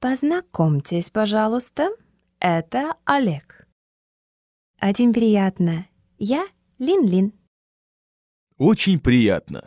Познакомьтесь, пожалуйста, это Олег. Очень приятно. Я Лин-Лин. Очень приятно.